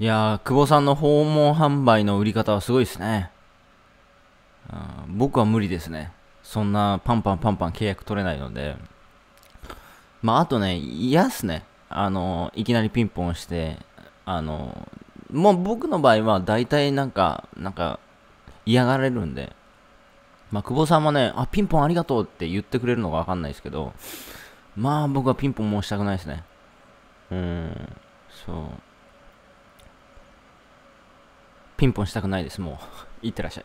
いや久保さんの訪問販売の売り方はすごいですね。僕は無理ですね。そんなパンパンパンパン契約取れないので。まあ、あとね、嫌っすね。あの、いきなりピンポンして、あの、もう僕の場合は大体なんか、なんか嫌がられるんで、まあ、久保さんもね、あ、ピンポンありがとうって言ってくれるのかわかんないですけど、まあ僕はピンポンもしたくないですね。うん、そう。ピンポンしたくないです、もう。いってらっしゃい。